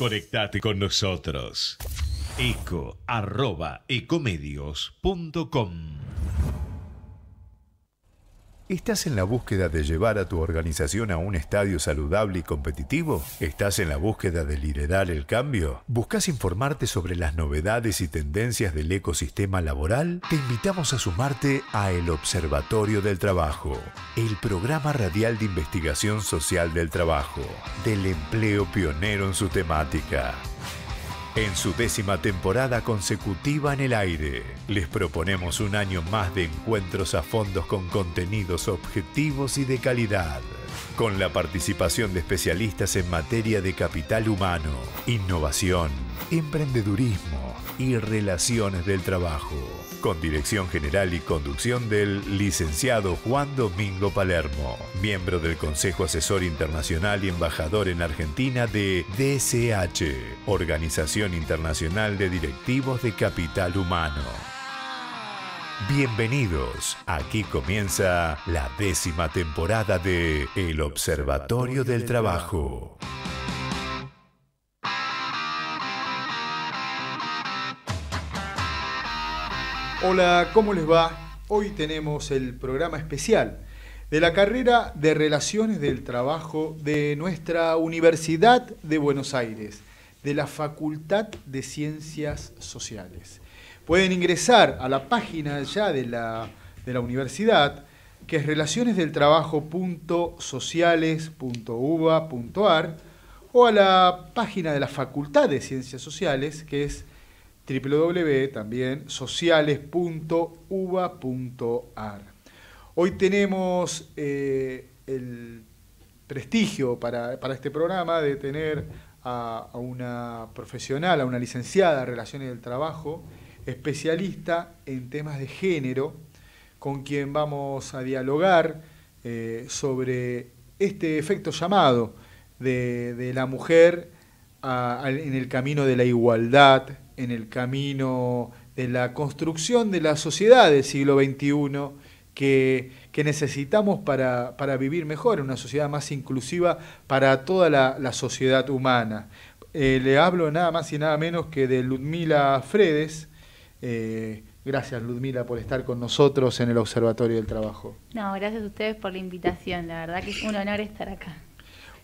Conectate con nosotros. Eco ¿Estás en la búsqueda de llevar a tu organización a un estadio saludable y competitivo? ¿Estás en la búsqueda de liderar el cambio? ¿Buscas informarte sobre las novedades y tendencias del ecosistema laboral? Te invitamos a sumarte a El Observatorio del Trabajo, el programa radial de investigación social del trabajo, del empleo pionero en su temática. En su décima temporada consecutiva en el aire, les proponemos un año más de encuentros a fondos con contenidos objetivos y de calidad, con la participación de especialistas en materia de capital humano, innovación, emprendedurismo y relaciones del trabajo con dirección general y conducción del licenciado Juan Domingo Palermo, miembro del Consejo Asesor Internacional y embajador en Argentina de DCH, Organización Internacional de Directivos de Capital Humano. Bienvenidos, aquí comienza la décima temporada de El Observatorio del Trabajo. Hola, ¿cómo les va? Hoy tenemos el programa especial de la carrera de Relaciones del Trabajo de nuestra Universidad de Buenos Aires, de la Facultad de Ciencias Sociales. Pueden ingresar a la página ya de la, universidad, que es relacionesdeltrabajo.sociales.uba.ar, o a la página de la Facultad de Ciencias Sociales, que es www.sociales.uba.ar. Hoy tenemos eh, el prestigio para, este programa de tener a, una profesional, a una licenciada en Relaciones del Trabajo, especialista en temas de género, con quien vamos a dialogar eh, sobre este efecto llamado de, la mujer en el camino de la igualdad, en el camino de la construcción de la sociedad del siglo XXI que, necesitamos para, vivir mejor, una sociedad más inclusiva para toda la, sociedad humana. Eh, le hablo nada más y nada menos que de Ludmila Fredes. Eh, gracias Ludmila por estar con nosotros en el Observatorio del Trabajo. No, gracias a ustedes por la invitación, la verdad que es un honor estar acá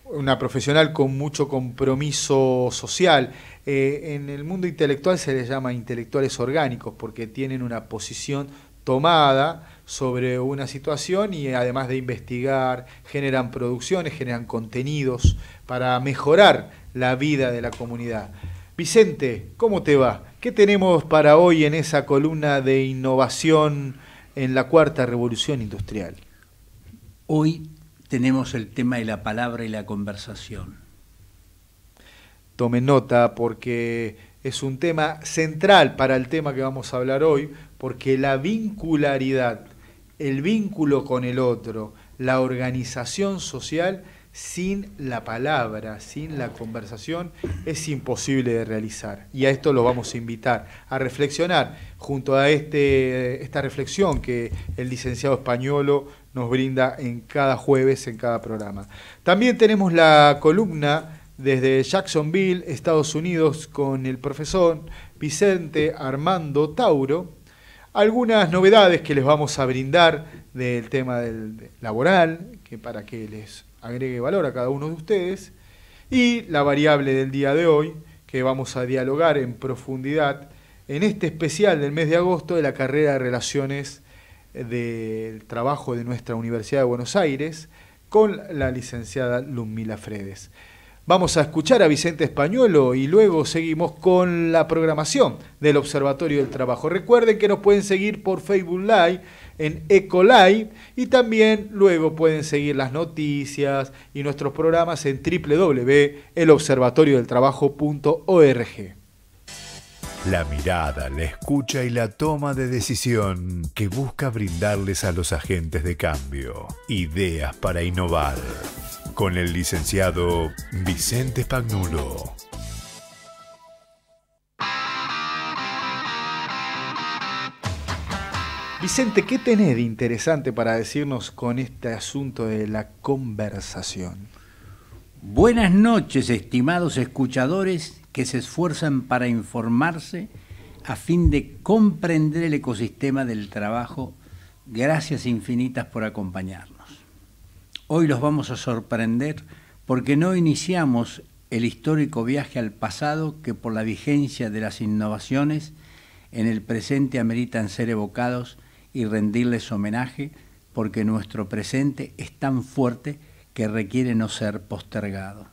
una profesional con mucho compromiso social. Eh, en el mundo intelectual se les llama intelectuales orgánicos porque tienen una posición tomada sobre una situación y además de investigar, generan producciones, generan contenidos para mejorar la vida de la comunidad. Vicente, ¿cómo te va? ¿Qué tenemos para hoy en esa columna de innovación en la cuarta revolución industrial? Hoy tenemos el tema de la palabra y la conversación. Tome nota porque es un tema central para el tema que vamos a hablar hoy, porque la vincularidad, el vínculo con el otro, la organización social sin la palabra, sin la conversación, es imposible de realizar. Y a esto lo vamos a invitar, a reflexionar junto a este, esta reflexión que el licenciado españolo nos brinda en cada jueves, en cada programa. También tenemos la columna desde Jacksonville, Estados Unidos, con el profesor Vicente Armando Tauro. Algunas novedades que les vamos a brindar del tema del laboral, que para que les agregue valor a cada uno de ustedes. Y la variable del día de hoy, que vamos a dialogar en profundidad en este especial del mes de agosto de la carrera de Relaciones del Trabajo de nuestra Universidad de Buenos Aires con la licenciada Lumila Fredes. Vamos a escuchar a Vicente Españuelo y luego seguimos con la programación del Observatorio del Trabajo. Recuerden que nos pueden seguir por Facebook Live en Ecolive y también luego pueden seguir las noticias y nuestros programas en www.elobservatoriodeltrabajo.org. La mirada, la escucha y la toma de decisión que busca brindarles a los agentes de cambio ideas para innovar. Con el licenciado Vicente Pagnulo. Vicente, ¿qué tenés de interesante para decirnos con este asunto de la conversación? Buenas noches, estimados escuchadores que se esfuerzan para informarse a fin de comprender el ecosistema del trabajo. Gracias infinitas por acompañarnos. Hoy los vamos a sorprender porque no iniciamos el histórico viaje al pasado que por la vigencia de las innovaciones en el presente ameritan ser evocados y rendirles homenaje porque nuestro presente es tan fuerte que requiere no ser postergado.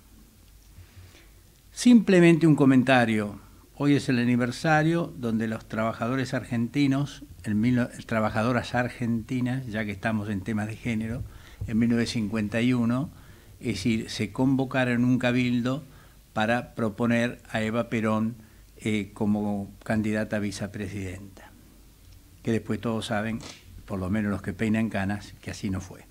Simplemente un comentario. Hoy es el aniversario donde los trabajadores argentinos, el trabajadoras argentinas, ya que estamos en temas de género, en 1951, es decir, se convocaron un cabildo para proponer a Eva Perón eh, como candidata a vicepresidenta que después todos saben, por lo menos los que peinan canas, que así no fue.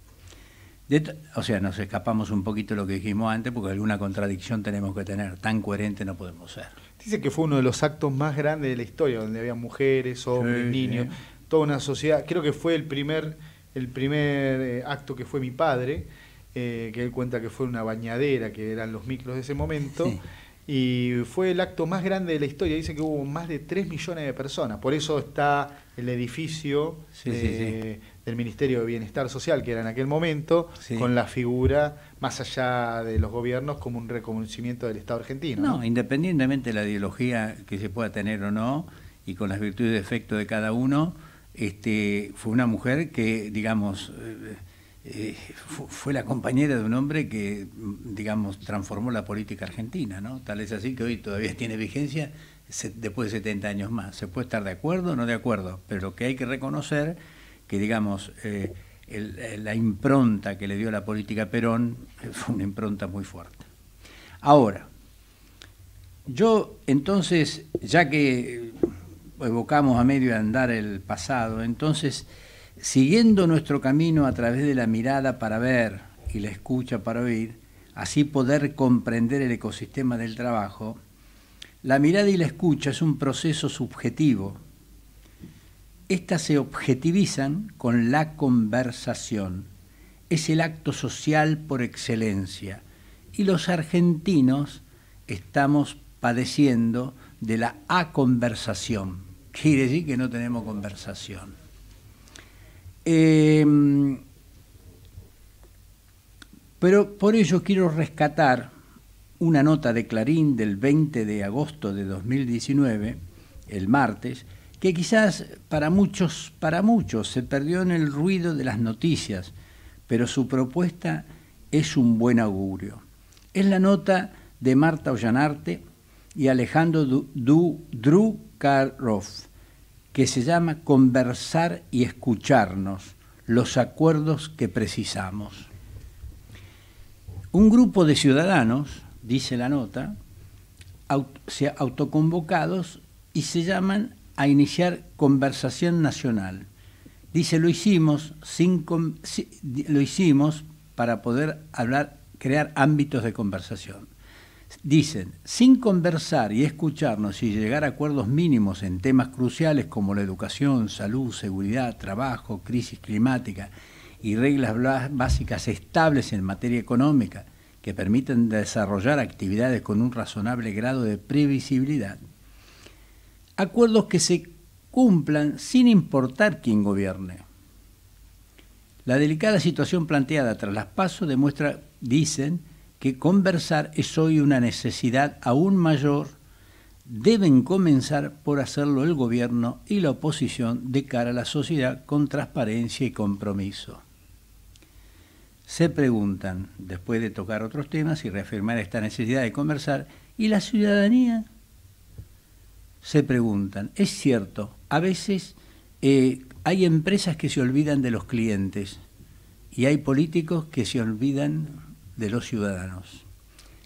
o sea, nos escapamos un poquito de lo que dijimos antes, porque alguna contradicción tenemos que tener, tan coherente no podemos ser. Dice que fue uno de los actos más grandes de la historia, donde había mujeres, hombres, niños, toda una sociedad. Creo que fue el primer, el primer eh, acto que fue mi padre, eh, que él cuenta que fue una bañadera, que eran los micros de ese momento y fue el acto más grande de la historia. dice que hubo más de 3 millones de personas. Por eso está el edificio eh, del Ministerio de Bienestar Social, que era en aquel momento, con la figura, más allá de los gobiernos, como un reconocimiento del Estado argentino. No, independientemente de la ideología que se pueda tener o no, y con las virtudes y efecto de cada uno, este, fue una mujer que, digamos... Eh, eh, fue la compañera de un hombre que, digamos, transformó la política argentina, Tal es así que hoy todavía tiene vigencia después de 70 años más. Se puede estar de acuerdo o no de acuerdo, pero lo que hay que reconocer que, digamos, eh, eh, la impronta que le dio la política Perón fue una impronta muy fuerte. Ahora, yo entonces, ya que evocamos a medio de andar el pasado, entonces siguiendo nuestro camino a través de la mirada para ver y la escucha para oír, así poder comprender el ecosistema del trabajo, la mirada y la escucha es un proceso subjetivo. Estas se objetivizan con la conversación. Es el acto social por excelencia. Y los argentinos estamos padeciendo de la A-conversación. Quiere decir que no tenemos conversación. Em, pero por ello quiero rescatar una nota de Clarín del 20 de agosto de 2019, el martes, que quizás para muchos, para muchos se perdió en el ruido de las noticias, pero su propuesta es un buen augurio. Es la nota de Marta Ollanarte y Alejandro Drukarov que se llama Conversar y escucharnos, los acuerdos que precisamos. Un grupo de ciudadanos, dice la nota, se autoconvocados y se llaman a iniciar conversación nacional. Dice, lo hicimos, lo hicimos para poder hablar, crear ámbitos de conversación. Dicen, sin conversar y escucharnos y llegar a acuerdos mínimos en temas cruciales como la educación, salud, seguridad, trabajo, crisis climática y reglas básicas estables en materia económica que permitan desarrollar actividades con un razonable grado de previsibilidad. Acuerdos que se cumplan sin importar quién gobierne. La delicada situación planteada tras las pasos demuestra, dicen, que conversar es hoy una necesidad aún mayor, deben comenzar por hacerlo el gobierno y la oposición de cara a la sociedad con transparencia y compromiso. Se preguntan, después de tocar otros temas y reafirmar esta necesidad de conversar, ¿y la ciudadanía? Se preguntan, es cierto, a veces eh, hay empresas que se olvidan de los clientes y hay políticos que se olvidan de los ciudadanos.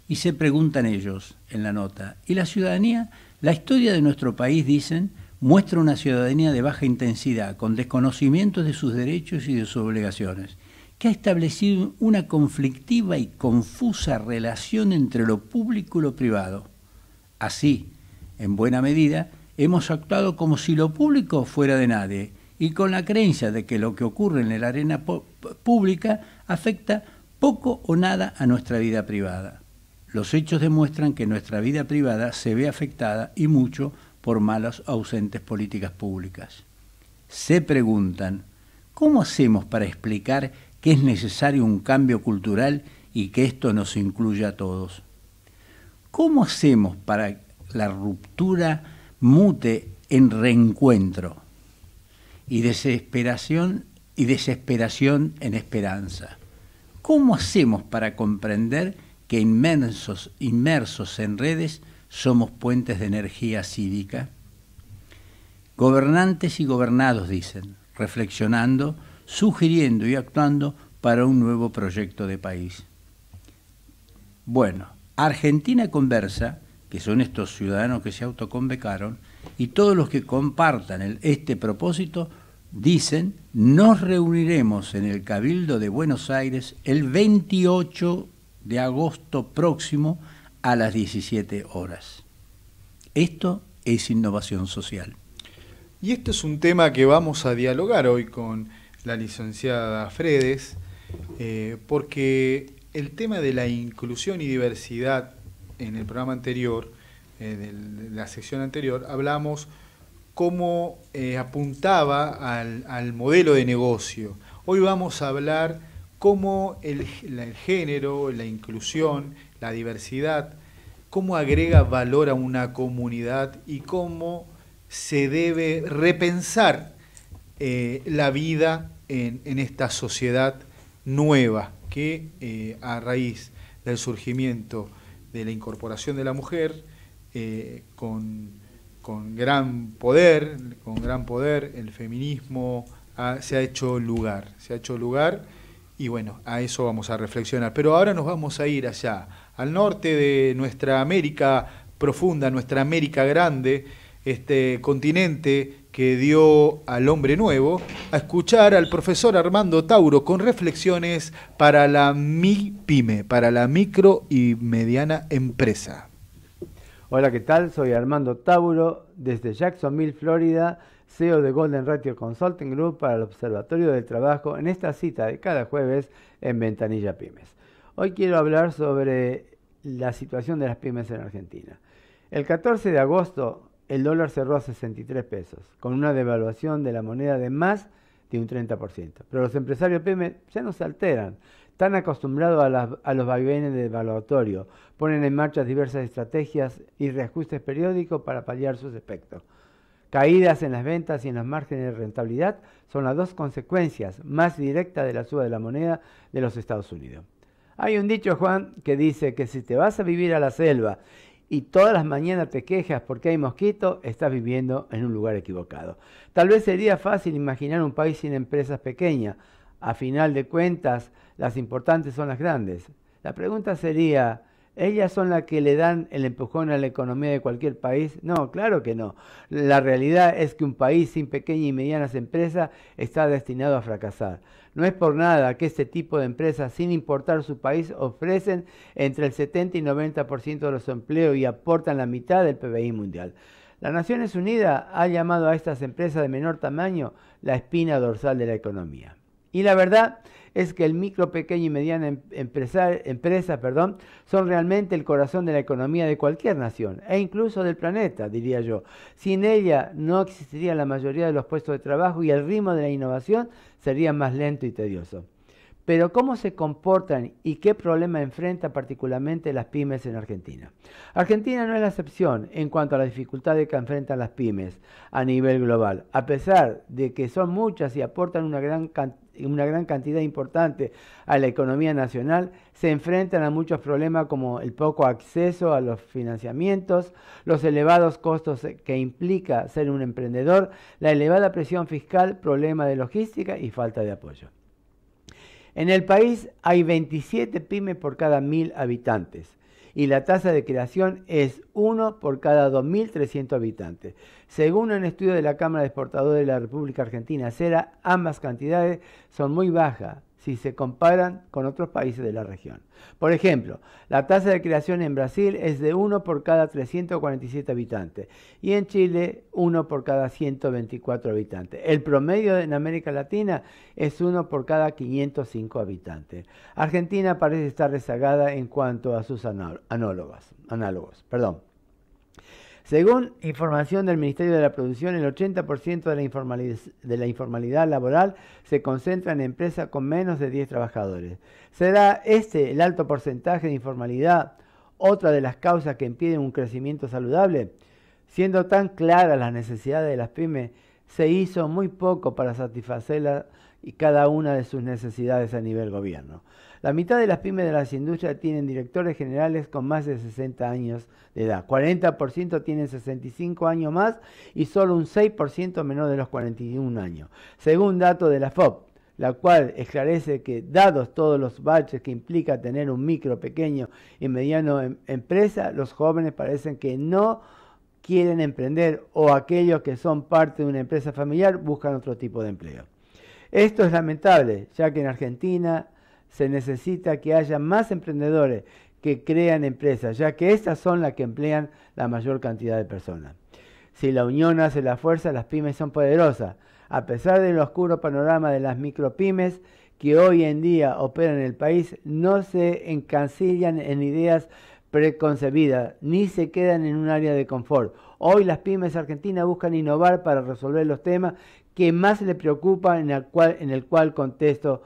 Y se preguntan ellos en la nota, ¿y la ciudadanía? La historia de nuestro país, dicen, muestra una ciudadanía de baja intensidad, con desconocimiento de sus derechos y de sus obligaciones, que ha establecido una conflictiva y confusa relación entre lo público y lo privado. Así, en buena medida, hemos actuado como si lo público fuera de nadie y con la creencia de que lo que ocurre en el arena pública afecta poco o nada a nuestra vida privada. Los hechos demuestran que nuestra vida privada se ve afectada y mucho por malas ausentes políticas públicas. Se preguntan, ¿cómo hacemos para explicar que es necesario un cambio cultural y que esto nos incluya a todos? ¿Cómo hacemos para que la ruptura mute en reencuentro y desesperación y desesperación en esperanza? ¿Cómo hacemos para comprender que inmersos, inmersos en redes somos puentes de energía cívica? Gobernantes y gobernados, dicen, reflexionando, sugiriendo y actuando para un nuevo proyecto de país. Bueno, Argentina Conversa, que son estos ciudadanos que se autoconvecaron, y todos los que compartan este propósito dicen, nos reuniremos en el Cabildo de Buenos Aires el 28 de agosto próximo a las 17 horas. Esto es innovación social. Y esto es un tema que vamos a dialogar hoy con la licenciada Fredes, eh, porque el tema de la inclusión y diversidad en el programa anterior, en eh, la sección anterior, hablamos cómo eh, apuntaba al, modelo de negocio. Hoy vamos a hablar cómo el, género, la inclusión, la diversidad, cómo agrega valor a una comunidad y cómo se debe repensar eh, la vida en, esta sociedad nueva que eh, a raíz del surgimiento de la incorporación de la mujer con con gran poder, con gran poder, el feminismo se ha hecho lugar, se ha hecho lugar y bueno, a eso vamos a reflexionar. Pero ahora nos vamos a ir allá, al norte de nuestra América profunda, nuestra América grande, este continente que dio al hombre nuevo, a escuchar al profesor Armando Tauro con reflexiones para la MIPYME, para la micro y mediana empresa. Hola, ¿qué tal? Soy Armando Tauro, desde Jacksonville, Florida, CEO de Golden Ratio Consulting Group para el Observatorio del Trabajo en esta cita de cada jueves en Ventanilla Pymes. Hoy quiero hablar sobre la situación de las pymes en Argentina. El 14 de agosto el dólar cerró a 63 pesos, con una devaluación de la moneda de más de un 30%. Pero los empresarios pymes ya no se alteran, tan acostumbrados a, los vaivenes del evaluatorio. Ponen en marcha diversas estrategias y reajustes periódicos para paliar sus efectos. Caídas en las ventas y en los márgenes de rentabilidad son las dos consecuencias más directas de la suba de la moneda de los Estados Unidos. Hay un dicho, Juan, que dice que si te vas a vivir a la selva y todas las mañanas te quejas porque hay mosquito, estás viviendo en un lugar equivocado. Tal vez sería fácil imaginar un país sin empresas pequeñas. A final de cuentas, las importantes son las grandes. La pregunta sería, ¿ellas son las que le dan el empujón a la economía de cualquier país? No, claro que no. La realidad es que un país sin pequeñas y medianas empresas está destinado a fracasar. No es por nada que este tipo de empresas, sin importar su país, ofrecen entre el 70 y 90% de los empleos y aportan la mitad del PBI mundial. Las Naciones Unidas ha llamado a estas empresas de menor tamaño la espina dorsal de la economía. Y la verdad es que el micro, pequeño y mediana em, empresa, empresa perdón, son realmente el corazón de la economía de cualquier nación e incluso del planeta, diría yo. Sin ella no existiría la mayoría de los puestos de trabajo y el ritmo de la innovación sería más lento y tedioso. Pero ¿cómo se comportan y qué problema enfrenta particularmente las pymes en Argentina? Argentina no es la excepción en cuanto a las dificultades que enfrentan las pymes a nivel global, a pesar de que son muchas y aportan una gran, una gran cantidad importante a la economía nacional, se enfrentan a muchos problemas como el poco acceso a los financiamientos, los elevados costos que implica ser un emprendedor, la elevada presión fiscal, problema de logística y falta de apoyo. En el país hay 27 pymes por cada mil habitantes y la tasa de creación es 1 por cada 2.300 habitantes. Según un estudio de la Cámara de Exportadores de la República Argentina, CERA, ambas cantidades son muy bajas, si se comparan con otros países de la región. Por ejemplo, la tasa de creación en Brasil es de 1 por cada 347 habitantes y en Chile 1 por cada 124 habitantes. El promedio en América Latina es 1 por cada 505 habitantes. Argentina parece estar rezagada en cuanto a sus análogos. perdón. Según información del Ministerio de la Producción, el 80% de la, informalidad, laboral se concentra en empresas con menos de 10 trabajadores. ¿Será este el alto porcentaje de informalidad otra de las causas que impiden un crecimiento saludable? Siendo tan claras las necesidades de las pymes, se hizo muy poco para satisfacerlas y cada una de sus necesidades a nivel gobierno. La mitad de las pymes de las industrias tienen directores generales con más de 60 años de edad. 40% tienen 65 años más y solo un 6% menor de los 41 años. Según datos de la FOB, la cual esclarece que dados todos los baches que implica tener un micro, pequeño y mediano em-, empresa, los jóvenes parecen que no quieren emprender o aquellos que son parte de una empresa familiar buscan otro tipo de empleo. Esto es lamentable, ya que en Argentina se necesita que haya más emprendedores que crean empresas, ya que estas son las que emplean la mayor cantidad de personas. Si la unión hace la fuerza, las pymes son poderosas. A pesar del oscuro panorama de las micropymes que hoy en día operan en el país, no se encancillan en ideas preconcebida, ni se quedan en un área de confort. Hoy las pymes argentinas buscan innovar para resolver los temas que más les preocupan en el, cual, en el actual contexto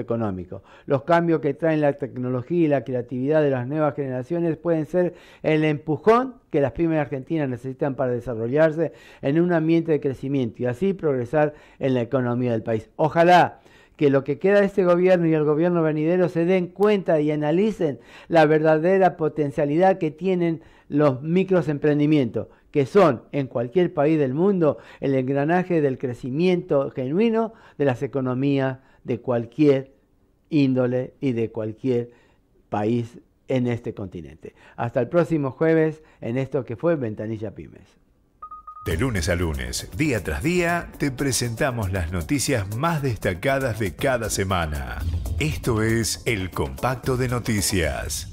económico. Los cambios que traen la tecnología y la creatividad de las nuevas generaciones pueden ser el empujón que las pymes argentinas necesitan para desarrollarse en un ambiente de crecimiento y así progresar en la economía del país. Ojalá que lo que queda de este gobierno y el gobierno venidero se den cuenta y analicen la verdadera potencialidad que tienen los microemprendimientos, que son en cualquier país del mundo el engranaje del crecimiento genuino de las economías de cualquier índole y de cualquier país en este continente. Hasta el próximo jueves en esto que fue Ventanilla Pymes. De lunes a lunes, día tras día, te presentamos las noticias más destacadas de cada semana. Esto es El Compacto de Noticias.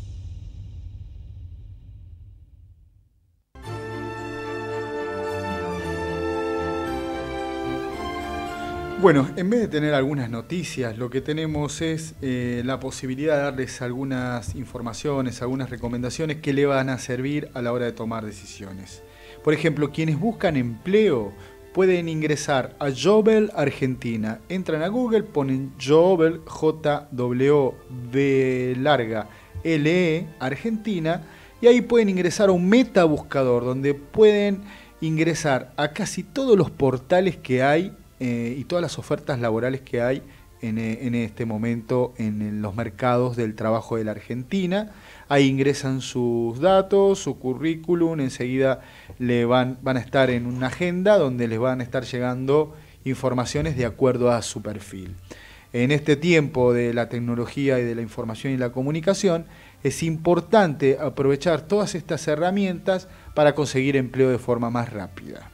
Bueno, en vez de tener algunas noticias, lo que tenemos es eh, la posibilidad de darles algunas informaciones, algunas recomendaciones que le van a servir a la hora de tomar decisiones. Por ejemplo, quienes buscan empleo pueden ingresar a Jobel Argentina. Entran a Google, ponen Jobel J W L -E, Argentina y ahí pueden ingresar a un metabuscador donde pueden ingresar a casi todos los portales que hay eh, y todas las ofertas laborales que hay en, eh, este momento en los mercados del trabajo de la Argentina ahí ingresan sus datos, su currículum, enseguida van, van a estar en una agenda donde les van a estar llegando informaciones de acuerdo a su perfil. En este tiempo de la tecnología y de la información y la comunicación, es importante aprovechar todas estas herramientas para conseguir empleo de forma más rápida.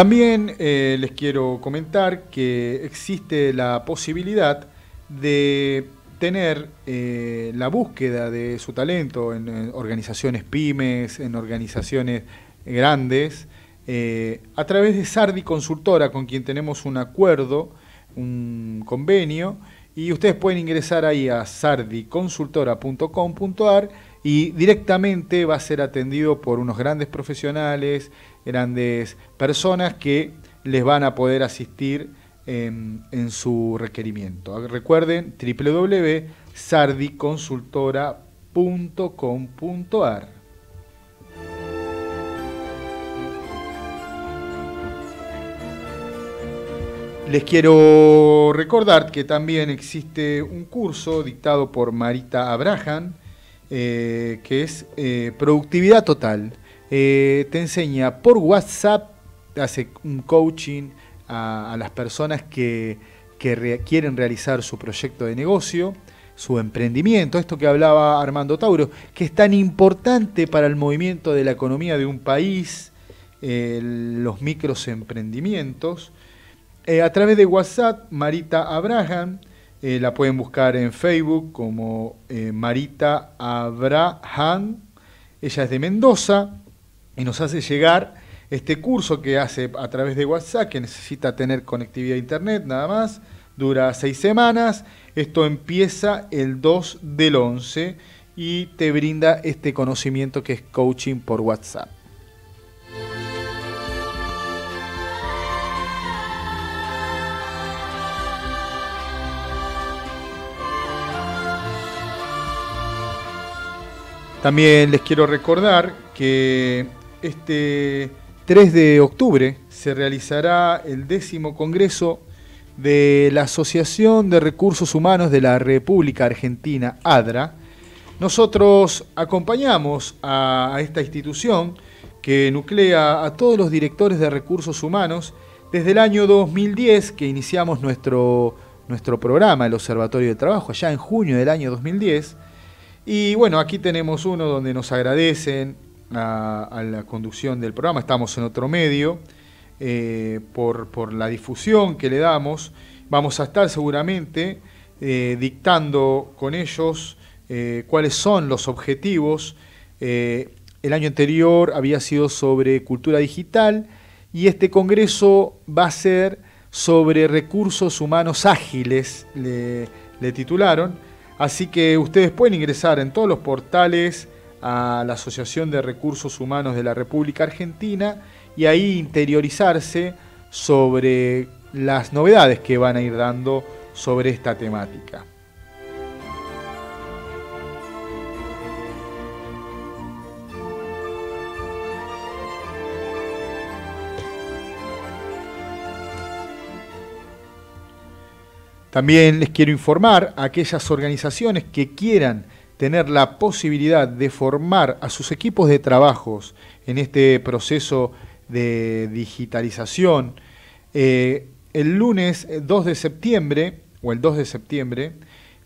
También eh, les quiero comentar que existe la posibilidad de tener eh, la búsqueda de su talento en, organizaciones pymes, en organizaciones grandes, eh, a través de Sardi Consultora, con quien tenemos un acuerdo, un convenio, y ustedes pueden ingresar ahí a sardiconsultora.com.ar y directamente va a ser atendido por unos grandes profesionales grandes personas que les van a poder asistir en, su requerimiento. Recuerden www.sardiconsultora.com.ar. Les quiero recordar que también existe un curso dictado por Marita Abraham, eh, que es eh, Productividad Total. Eh, te enseña por WhatsApp, hace un coaching a, las personas que, quieren realizar su proyecto de negocio, su emprendimiento, esto que hablaba Armando Tauro, que es tan importante para el movimiento de la economía de un país, eh, los microemprendimientos. Eh, a través de WhatsApp, Marita Abraham, la pueden buscar en Facebook como Marita Abraham, ella es de Mendoza, y nos hace llegar este curso que hace a través de WhatsApp, que necesita tener conectividad a Internet nada más, dura seis semanas, esto empieza el 2 del 11 y te brinda este conocimiento que es coaching por WhatsApp. También les quiero recordar que este 3 de octubre se realizará el décimo Congreso de la Asociación de Recursos Humanos de la República Argentina, ADRA. Nosotros acompañamos a, esta institución que nuclea a todos los directores de recursos humanos desde el año 2010 que iniciamos nuestro, nuestro programa, el Observatorio de Trabajo, allá en junio del año 2010. Y bueno, aquí tenemos uno donde nos agradecen a, la conducción del programa, estamos en otro medio, eh, por, la difusión que le damos. Vamos a estar seguramente eh, dictando con ellos eh, cuáles son los objetivos. el año anterior había sido sobre cultura digital y este Congreso va a ser sobre recursos humanos ágiles, le titularon. Así que ustedes pueden ingresar en todos los portales a la Asociación de Recursos Humanos de la República Argentina y ahí interiorizarse sobre las novedades que van a ir dando sobre esta temática. También les quiero informar a aquellas organizaciones que quieran tener la posibilidad de formar a sus equipos de trabajos en este proceso de digitalización. Eh, el lunes 2 eh, de septiembre, o el 2 de septiembre,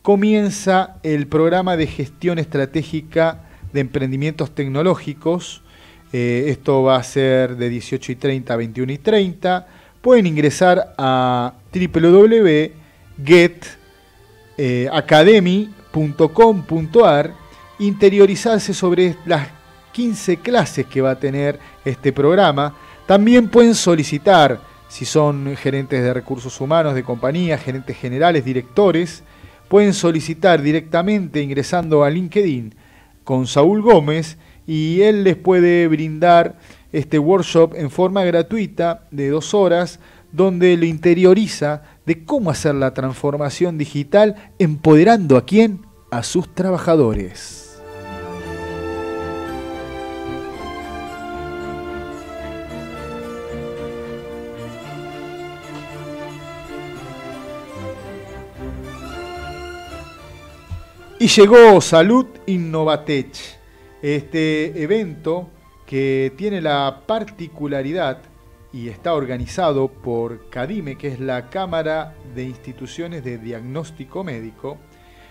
comienza el programa de gestión estratégica de emprendimientos tecnológicos. Eh, esto va a ser de 18 y 30 a 21 y 30. Pueden ingresar a www.get.academy.com .com.ar interiorizarse sobre las 15 clases que va a tener este programa. También pueden solicitar, si son gerentes de recursos humanos de compañía, gerentes generales, directores, pueden solicitar directamente ingresando a LinkedIn con Saúl Gómez y él les puede brindar este workshop en forma gratuita de dos horas donde lo interioriza de cómo hacer la transformación digital empoderando a quién? A sus trabajadores. Y llegó Salud Innovatech, este evento que tiene la particularidad y está organizado por CADIME, que es la Cámara de Instituciones de Diagnóstico Médico.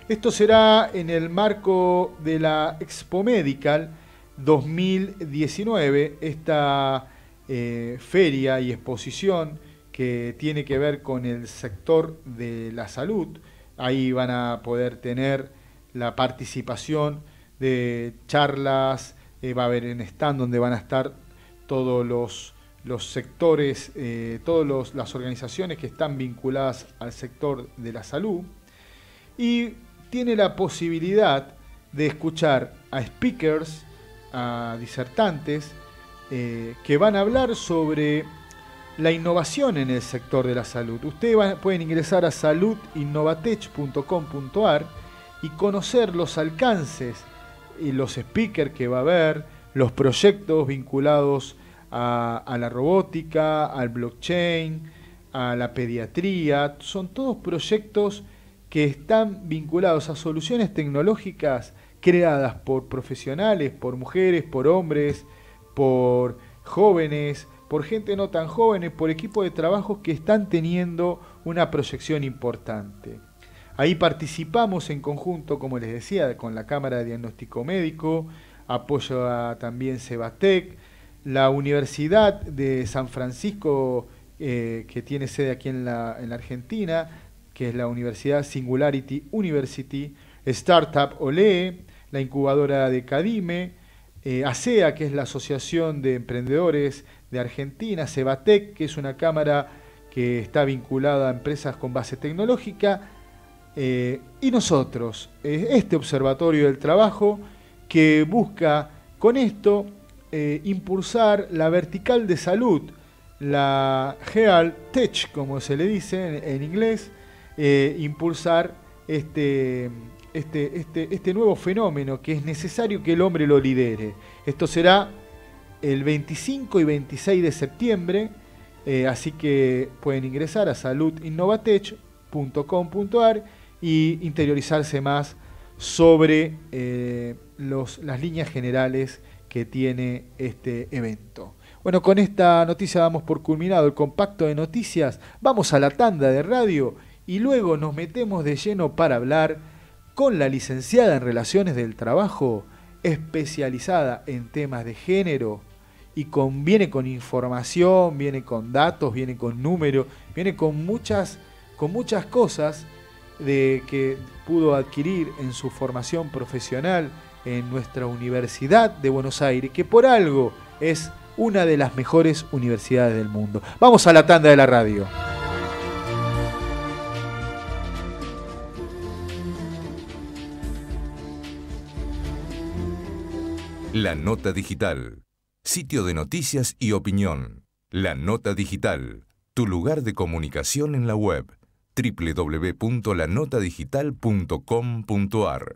Esto será en el marco de la Expo Medical 2019, esta eh, feria y exposición que tiene que ver con el sector de la salud. Ahí van a poder tener la participación de charlas, eh, va a haber en stand donde van a estar todos los los sectores, eh, todas las organizaciones que están vinculadas al sector de la salud y tiene la posibilidad de escuchar a speakers, a disertantes, eh, que van a hablar sobre la innovación en el sector de la salud. Ustedes pueden ingresar a saludinnovatech.com.ar y conocer los alcances y los speakers que va a haber, los proyectos vinculados a, la robótica, al blockchain, a la pediatría. Son todos proyectos que están vinculados a soluciones tecnológicas creadas por profesionales, por mujeres, por hombres, por jóvenes, por gente no tan jóvenes, por equipos de trabajo que están teniendo una proyección importante. Ahí participamos en conjunto, como les decía, con la Cámara de Diagnóstico Médico, a también SEBATEC. La Universidad de San Francisco, eh, que tiene sede aquí en la, Argentina, que es la Universidad Singularity University, Startup OLE, la incubadora de Cadime, eh, ASEA, que es la Asociación de Emprendedores de Argentina, Cebatec, que es una cámara que está vinculada a empresas con base tecnológica, eh, y nosotros, este Observatorio del Trabajo, que busca con esto eh, impulsar la vertical de salud, la Health Tech, como se le dice en, inglés, eh, impulsar este, este, este, este nuevo fenómeno que es necesario que el hombre lo lidere. Esto será el 25 y 26 de septiembre, eh, así que pueden ingresar a saludinnovatech.com.ar y interiorizarse más sobre los, las líneas generales que tiene este evento. Bueno, con esta noticia damos por culminado el compacto de noticias. Vamos a la tanda de radio y luego nos metemos de lleno para hablar con la licenciada en Relaciones del Trabajo, especializada en temas de género y viene con información, viene con datos, viene con números, viene con muchas, con muchas cosas de que pudo adquirir en su formación profesional en nuestra Universidad de Buenos Aires, que por algo es una de las mejores universidades del mundo. Vamos a la tanda de la radio. La Nota Digital, sitio de noticias y opinión. La Nota Digital, tu lugar de comunicación en la web www.lanotadigital.com.ar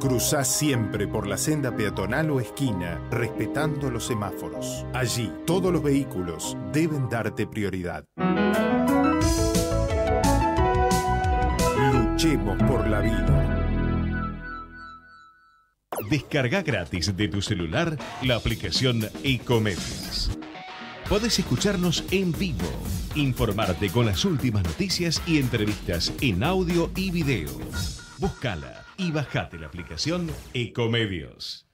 cruza siempre por la senda peatonal o esquina, respetando los semáforos. Allí, todos los vehículos deben darte prioridad. Luchemos por la vida. Descarga gratis de tu celular la aplicación Ecomedios. Puedes escucharnos en vivo, informarte con las últimas noticias y entrevistas en audio y video. Búscala y bajate la aplicación Ecomedios.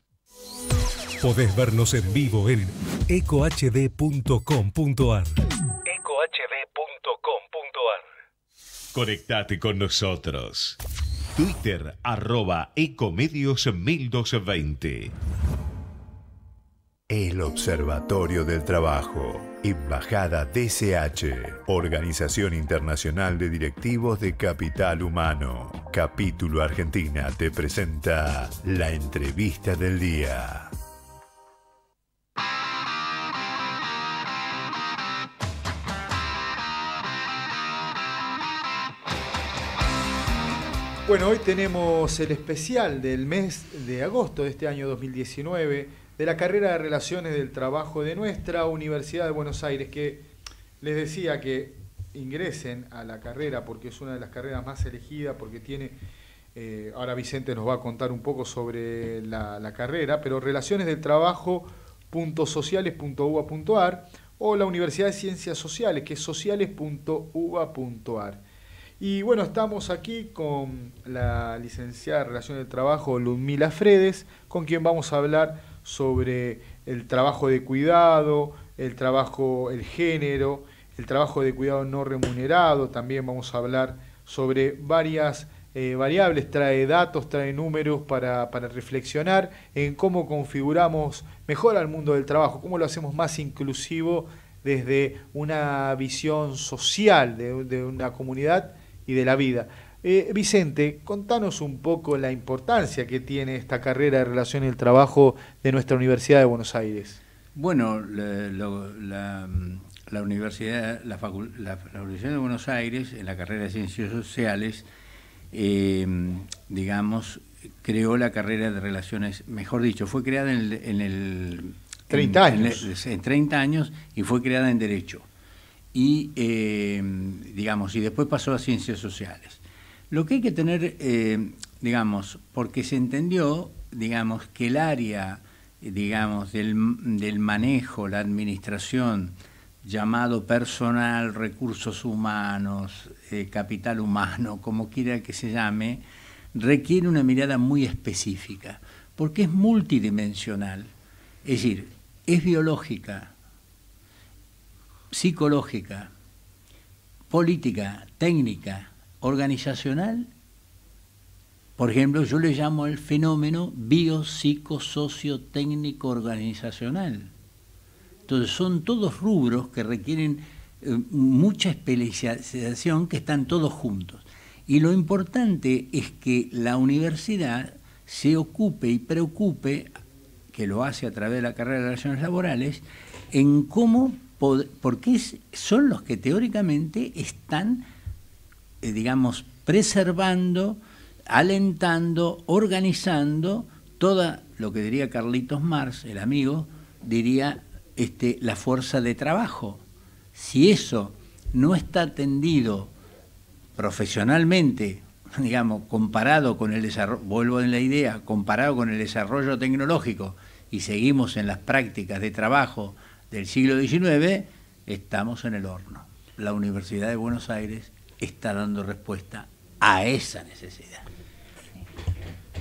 Podés vernos en vivo en ecohd.com.ar. ecohd.com.ar. Conectate con nosotros. Twitter arroba Ecomedios 1220. El Observatorio del Trabajo. Embajada DCH. Organización Internacional de Directivos de Capital Humano. Capítulo Argentina te presenta la entrevista del día. Bueno, hoy tenemos el especial del mes de agosto de este año 2019 de la carrera de Relaciones del Trabajo de nuestra Universidad de Buenos Aires, que les decía que ingresen a la carrera porque es una de las carreras más elegidas, porque tiene, eh, ahora Vicente nos va a contar un poco sobre la, carrera, pero Relaciones del Trabajo o la Universidad de Ciencias Sociales, que es sociales.uba.ar. Y bueno, estamos aquí con la licenciada de Relaciones del Trabajo, Ludmila Fredes, con quien vamos a hablar sobre el trabajo de cuidado, el trabajo, el género, el trabajo de cuidado no remunerado, también vamos a hablar sobre varias eh, variables, trae datos, trae números para, reflexionar en cómo configuramos mejor al mundo del trabajo, cómo lo hacemos más inclusivo desde una visión social de una comunidad y de la vida. Eh, Vicente, contanos un poco la importancia que tiene esta carrera de relación y el trabajo de nuestra Universidad de Buenos Aires. Bueno, la, Universidad la, Universidad de Buenos Aires, en la carrera de Ciencias Sociales, em, digamos, creó la carrera de relaciones, mejor dicho, fue creada en el... 30 años. En, 30 años y fue creada en Derecho. Y, em, digamos, y después pasó a Ciencias Sociales. Lo que hay que tener, eh, digamos, porque se entendió, digamos, que el área, digamos, del, manejo, la administración, llamado personal, recursos humanos, eh, capital humano, como quiera que se llame, requiere una mirada muy específica, porque es multidimensional, es decir, es biológica, psicológica, política, técnica, organizacional. Por ejemplo, yo le llamo el fenómeno biopsicosociotécnico organizacional. Entonces, son todos rubros que requieren eh, mucha especialización, que están todos juntos. Y lo importante es que la universidad se ocupe y preocupe, que lo hace a través de la carrera de relaciones laborales, en cómo, porque son los que teóricamente están eh, digamos, preservando, alentando, organizando todo lo que diría Carlitos Marx, el amigo, diría este, la fuerza de trabajo. Si eso no está atendido profesionalmente, digamos, comparado con el desarrollo, vuelvo en la idea, comparado con el desarrollo tecnológico y seguimos en las prácticas de trabajo del siglo XIX, estamos en el horno. La Universidad de Buenos Aires está dando respuesta a esa necesidad.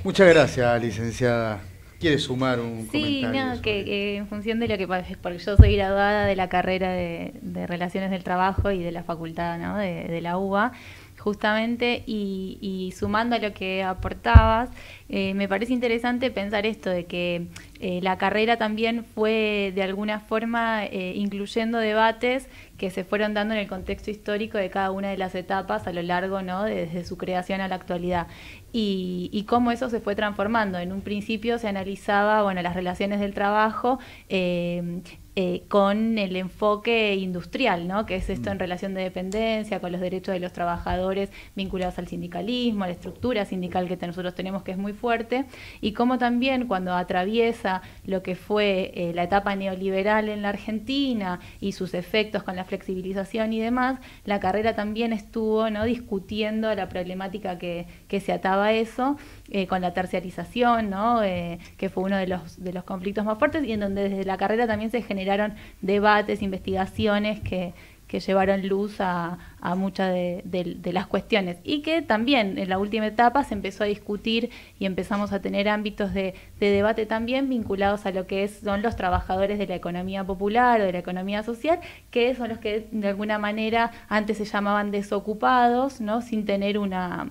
Muchas gracias, licenciada. ¿Quiere sumar un comentario? Sí, en función de lo que porque yo soy graduada de la carrera de, Relaciones del Trabajo y de la facultad de, la UBA, justamente, y, sumando a lo que aportabas, eh, me parece interesante pensar esto de que eh, la carrera también fue de alguna forma eh, incluyendo debates que se fueron dando en el contexto histórico de cada una de las etapas a lo largo, ¿no? Desde su creación a la actualidad. Y, cómo eso se fue transformando. En un principio se analizaba, bueno, las relaciones del trabajo, eh, eh, con el enfoque industrial, ¿no? que es esto en mm. relación de dependencia, con los derechos de los trabajadores vinculados al sindicalismo, a la estructura sindical que nosotros tenemos que es muy fuerte, y cómo también cuando atraviesa lo que fue eh, la etapa neoliberal en la Argentina y sus efectos con la flexibilización y demás, la carrera también estuvo ¿no? discutiendo la problemática que, que se ataba a eso eh, con la terciarización, ¿no? Eh, que fue uno de los, de los conflictos más fuertes y en donde desde la carrera también se generaron debates, investigaciones que, que llevaron luz a, muchas de, las cuestiones y que también en la última etapa se empezó a discutir y empezamos a tener ámbitos de, debate también vinculados a lo que son los trabajadores de la economía popular o de la economía social, que son los que de alguna manera antes se llamaban desocupados, ¿no? sin tener una,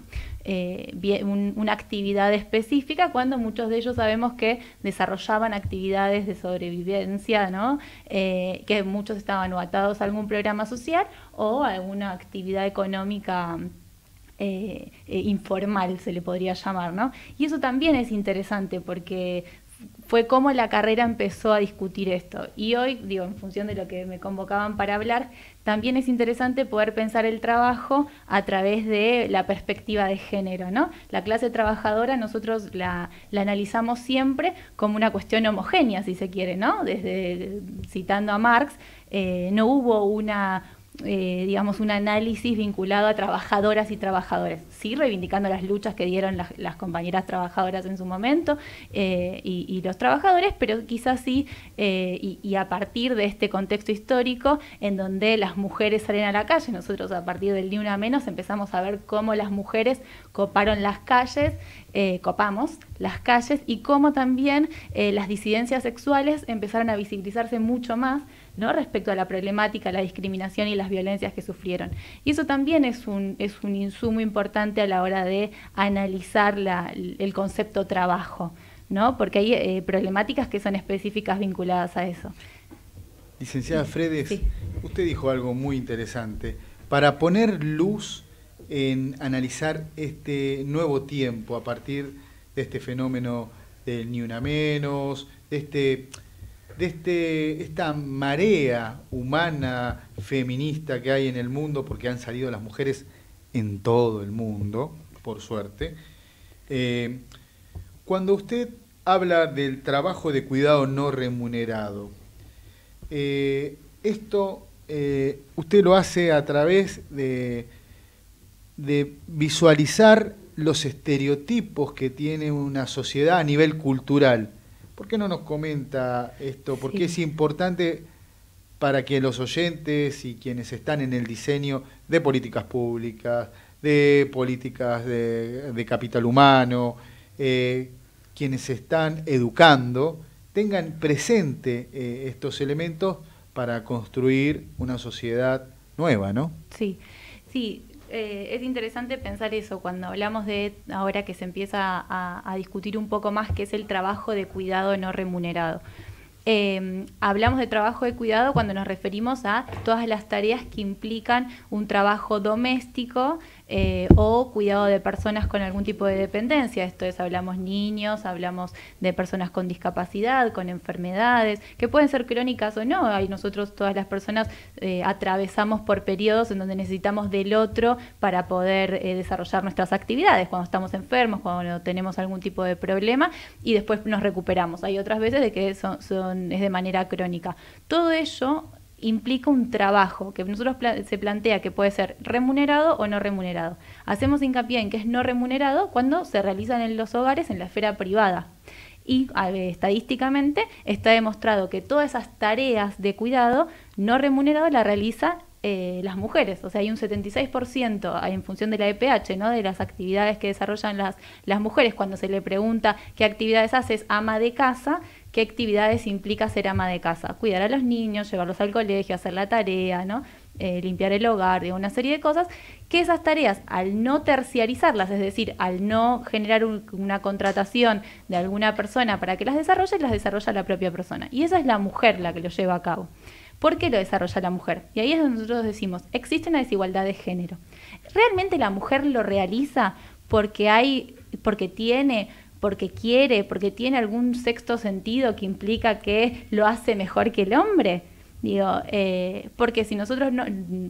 eh, una actividad específica cuando muchos de ellos sabemos que desarrollaban actividades de sobrevivencia, ¿no? Eh, que muchos estaban atados a algún programa social o a alguna actividad económica. Eh, informal se le podría llamar, ¿no? Y eso también es interesante porque fue como la carrera empezó a discutir esto. Y hoy, digo, en función de lo que me convocaban para hablar, también es interesante poder pensar el trabajo a través de la perspectiva de género, ¿no? La clase trabajadora nosotros la, analizamos siempre como una cuestión homogénea, si se quiere, ¿no? Desde, citando a Marx, eh, no hubo una eh, digamos, un análisis vinculado a trabajadoras y trabajadores, sí reivindicando las luchas que dieron las, compañeras trabajadoras en su momento eh, y, los trabajadores, pero quizás sí, eh, y, y, a partir de este contexto histórico en donde las mujeres salen a la calle, nosotros a partir del Ni Una Menos empezamos a ver cómo las mujeres coparon las calles, eh, copamos las calles y cómo también las disidencias sexuales empezaron a visibilizarse mucho más respecto a la problemática, la discriminación y las violencias que sufrieron. Y eso también es un, es un insumo importante a la hora de analizar el concepto trabajo, ¿no? porque hay eh, problemáticas que son específicas vinculadas a eso. Licenciada Fredes, usted dijo algo muy interesante. Para poner luz en analizar este nuevo tiempo a partir de este fenómeno del ni una menos, de este de este, esta marea humana feminista que hay en el mundo, porque han salido las mujeres en todo el mundo, por suerte. Eh, cuando usted habla del trabajo de cuidado no remunerado, eh, esto eh, usted lo hace a través de visualizar los estereotipos que tiene una sociedad a nivel cultural ¿Por qué no nos comenta esto? Porque es importante para que los oyentes y quienes están en el diseño de políticas públicas, de políticas de, capital humano, eh, quienes están educando, tengan presente eh, estos elementos para construir una sociedad nueva, ¿no? Sí, sí, eh, es interesante pensar eso cuando hablamos de ahora que se empieza a, discutir un poco más qué es el trabajo de cuidado no remunerado. Em, hablamos de trabajo de cuidado cuando nos referimos a todas las tareas que implican un trabajo doméstico eh, o cuidado de personas con algún tipo de dependencia. Esto es, hablamos niños, hablamos de personas con discapacidad, con enfermedades, que pueden ser crónicas o no. Hay nosotros, todas las personas, eh, atravesamos por periodos en donde necesitamos del otro para poder eh, desarrollar nuestras actividades, cuando estamos enfermos, cuando tenemos algún tipo de problema y después nos recuperamos. Hay otras veces de que son, es de manera crónica. Todo ello implica un trabajo que nosotros se plantea que puede ser remunerado o no remunerado. Hacemos hincapié en que es no remunerado cuando se realizan en los hogares en la esfera privada. Y estadísticamente está demostrado que todas esas tareas de cuidado no remunerado las realiza eh, las mujeres. O sea, hay un 76% en función de la EPH, ¿no? de las actividades que desarrollan las, las mujeres. Cuando se le pregunta qué actividades haces ama de casa, qué actividades implica ser ama de casa. Cuidar a los niños, llevarlos al colegio, hacer la tarea, ¿no? Eh, limpiar el hogar, de una serie de cosas, que esas tareas, al no terciarizarlas, es decir, al no generar una contratación de alguna persona para que las desarrolle, las desarrolla la propia persona. Y esa es la mujer la que lo lleva a cabo. ¿Por qué lo desarrolla la mujer? Y ahí es donde nosotros decimos, existe una desigualdad de género. ¿Realmente la mujer lo realiza porque hay, porque tiene porque quiere, porque tiene algún sexto sentido que implica que lo hace mejor que el hombre. Digo, eh, porque si nosotros no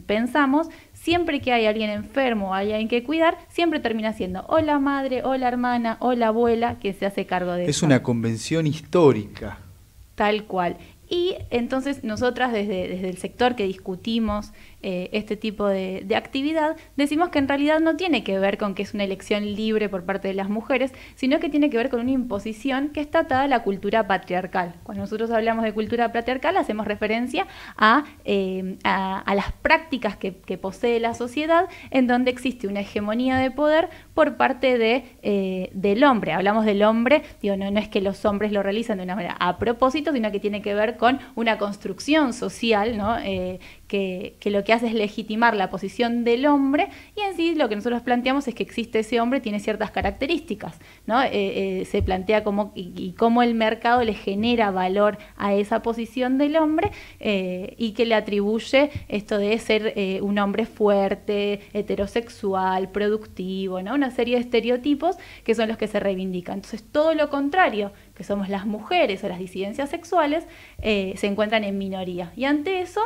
pensamos, siempre que hay alguien enfermo, hay alguien que cuidar, siempre termina siendo o la madre, o la hermana, o la abuela que se hace cargo de es eso. Es una convención histórica. Tal cual. Y entonces nosotras desde, desde el sector que discutimos eh, este tipo de, actividad, decimos que en realidad no tiene que ver con que es una elección libre por parte de las mujeres, sino que tiene que ver con una imposición que está atada a la cultura patriarcal. Cuando nosotros hablamos de cultura patriarcal, hacemos referencia a, eh, las prácticas que, posee la sociedad, en donde existe una hegemonía de poder por parte de, eh, del hombre. Hablamos del hombre, digo, no, no es que los hombres lo realizan de una manera a propósito, sino que tiene que ver con una construcción social ¿no? que, lo que hace es legitimar la posición del hombre y en sí lo que nosotros planteamos es que existe ese hombre, tiene ciertas características, ¿no? Eh, eh, se plantea cómo, y, cómo el mercado le genera valor a esa posición del hombre eh, y que le atribuye esto de ser un hombre fuerte, heterosexual, productivo, ¿no? Una serie de estereotipos que son los que se reivindican. Entonces todo lo contrario, que somos las mujeres o las disidencias sexuales, se encuentran en minoría. Y ante eso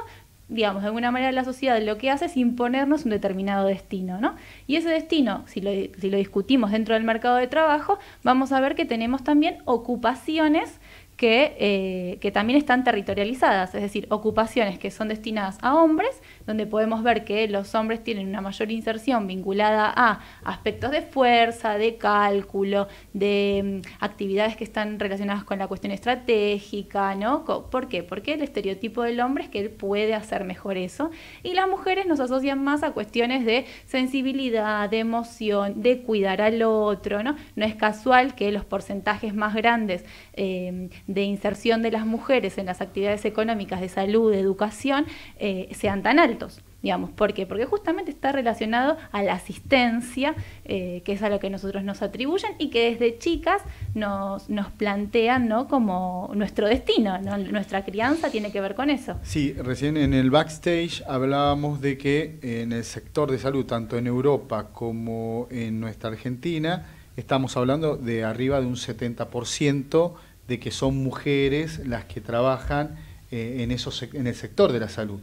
digamos, de alguna manera la sociedad lo que hace es imponernos un determinado destino, ¿no? Y ese destino, si lo, discutimos dentro del mercado de trabajo, vamos a ver que tenemos también ocupaciones que, eh, que, también están territorializadas, es decir, ocupaciones que son destinadas a hombres donde podemos ver que los hombres tienen una mayor inserción vinculada a aspectos de fuerza, de cálculo, de mm, actividades que están relacionadas con la cuestión estratégica, ¿no? ¿Por qué? Porque el estereotipo del hombre es que él puede hacer mejor eso y las mujeres nos asocian más a cuestiones de sensibilidad, de emoción, de cuidar al otro, ¿no? No es casual que los porcentajes más grandes em, de inserción de las mujeres en las actividades económicas de salud, de educación, eh, sean tan altos digamos. ¿Por qué? Porque justamente está relacionado a la asistencia, eh, que es a lo que nosotros nos atribuyen y que desde chicas nos, plantean ¿no? como nuestro destino, nuestra crianza tiene que ver con eso. Sí, recién en el backstage hablábamos de que eh, en el sector de salud, tanto en Europa como en nuestra Argentina, estamos hablando de arriba de un 70% de que son mujeres las que trabajan eh, en, esos, en el sector de la salud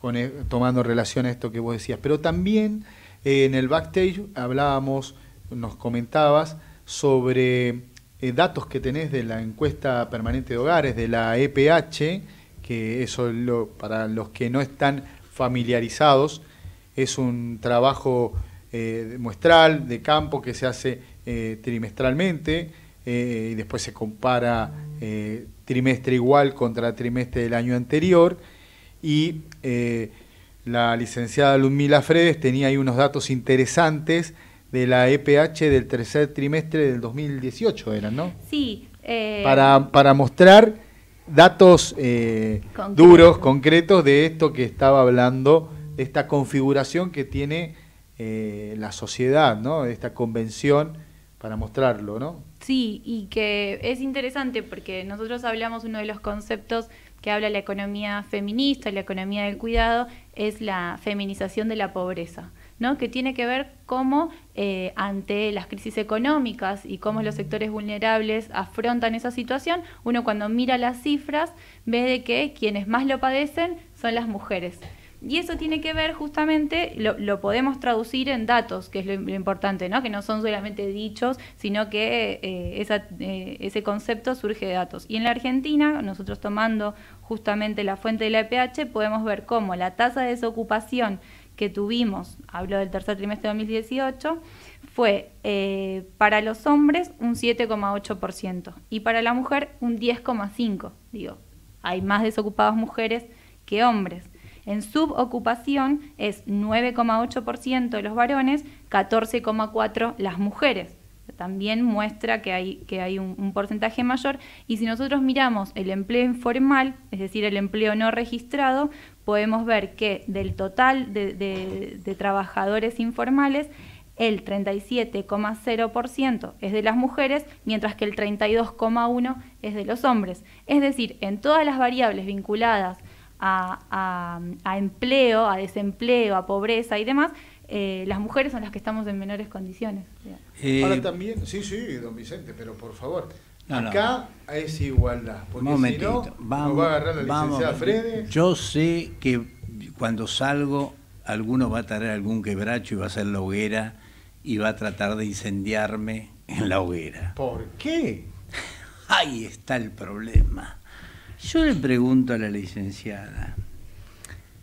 con, e, tomando relación a esto que vos decías. Pero también eh, en el backstage hablábamos, nos comentabas sobre eh, datos que tenés de la encuesta permanente de hogares, de la EPH, que eso para los que no están familiarizados, es un trabajo eh, muestral de campo que se hace trimestralmente y después se compara trimestre igual contra trimestre del año anterior y eh, la licenciada Ludmila Fredes tenía ahí unos datos interesantes de la EPH del tercer trimestre del 2018, eran, ¿no? Sí. Eh, para, para mostrar datos eh, duros, concretos de esto que estaba hablando, de esta configuración que tiene la sociedad, ¿no? De esta convención para mostrarlo, ¿no? Sí, y que es interesante porque nosotros hablamos uno de los conceptos que habla la economía feminista, la economía del cuidado, es la feminización de la pobreza, ¿no? que tiene que ver cómo eh, ante las crisis económicas y cómo los sectores vulnerables afrontan esa situación, uno cuando mira las cifras ve de que quienes más lo padecen son las mujeres. Y eso tiene que ver justamente, lo, podemos traducir en datos, que es lo, importante, ¿no? que no son solamente dichos, sino que eh, eh, ese concepto surge de datos. Y en la Argentina, nosotros tomando justamente la fuente de la EPH, podemos ver cómo la tasa de desocupación que tuvimos, hablo del tercer trimestre de 2018, fue eh, para los hombres un 7,8% y para la mujer un 10,5%. Digo, hay más desocupadas mujeres que hombres. En subocupación es 9,8% de los varones, 14,4% las mujeres. También muestra que hay, que hay un, porcentaje mayor. Y si nosotros miramos el empleo informal, es decir, el empleo no registrado, podemos ver que del total de, de trabajadores informales, el 37,0% es de las mujeres, mientras que el 32,1% es de los hombres. Es decir, en todas las variables vinculadas a, empleo, a desempleo, a pobreza y demás, eh, las mujeres son las que estamos en menores condiciones. Ahora también, sí, sí, don Vicente, pero por favor, acá es igualdad, porque si no, vamos, va a agarrar la licenciada Frede. Yo sé que cuando salgo, alguno va a traer algún quebracho y va a hacer la hoguera y va a tratar de incendiarme en la hoguera. ¿Por qué? Ahí está el problema. Yo le pregunto a la licenciada,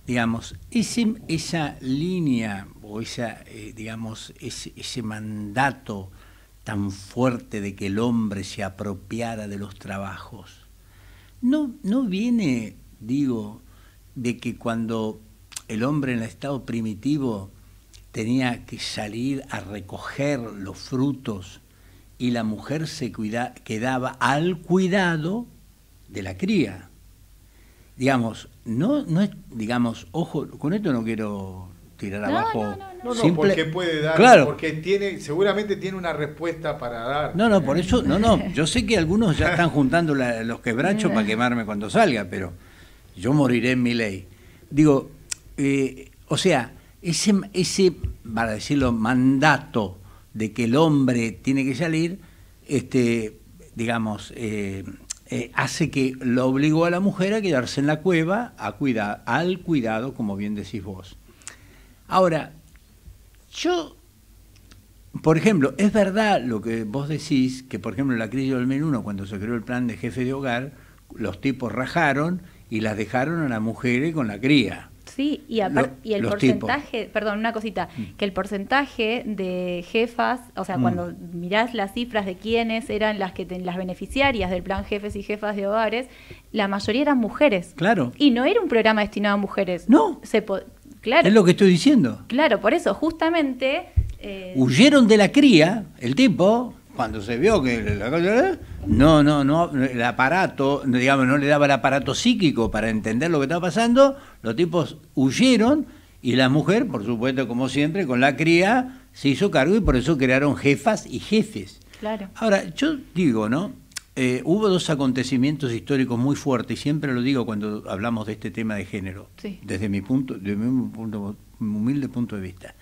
digamos, esa línea o esa, eh, digamos, ese, mandato tan fuerte de que el hombre se apropiara de los trabajos, no, no viene, digo, de que cuando el hombre en el estado primitivo tenía que salir a recoger los frutos y la mujer se quedaba al cuidado de la cría. Digamos, no, no es, digamos, ojo, con esto no quiero tirar no, abajo. No, no, porque puede dar, porque tiene, seguramente tiene una respuesta para dar. No, no, por eso, no, no, yo sé que algunos ya están juntando los quebrachos para quemarme cuando salga, pero yo moriré en mi ley. Digo, eh, o sea, ese, ese, para decirlo, mandato de que el hombre tiene que salir, este, digamos, eh, eh, hace que lo obligó a la mujer a quedarse en la cueva a al cuidado, como bien decís vos. Ahora, yo, por ejemplo, es verdad lo que vos decís, que por ejemplo en la crisis del 2001, cuando se creó el plan de jefe de hogar, los tipos rajaron y las dejaron a la mujer con la cría. Sí, y, el porcentaje, perdón, una cosita, mm. que el porcentaje de jefas, o sea, mm. cuando mirás las cifras de quiénes eran las que las beneficiarias del plan jefes y jefas de hogares, la mayoría eran mujeres. Claro. Y no era un programa destinado a mujeres. No. claro. Es lo que estoy diciendo. Claro, por eso, justamente... Eh, Huyeron de la cría, el tipo, cuando se vio que la, no, no, no, el aparato, digamos, no le daba el aparato psíquico para entender lo que estaba pasando, los tipos huyeron y la mujer, por supuesto, como siempre, con la cría, se hizo cargo y por eso crearon jefas y jefes. Claro. Ahora, yo digo, ¿no? Eh, hubo dos acontecimientos históricos muy fuertes, y siempre lo digo cuando hablamos de este tema de género, desde mi punto, desde mi punto, humilde punto de vista.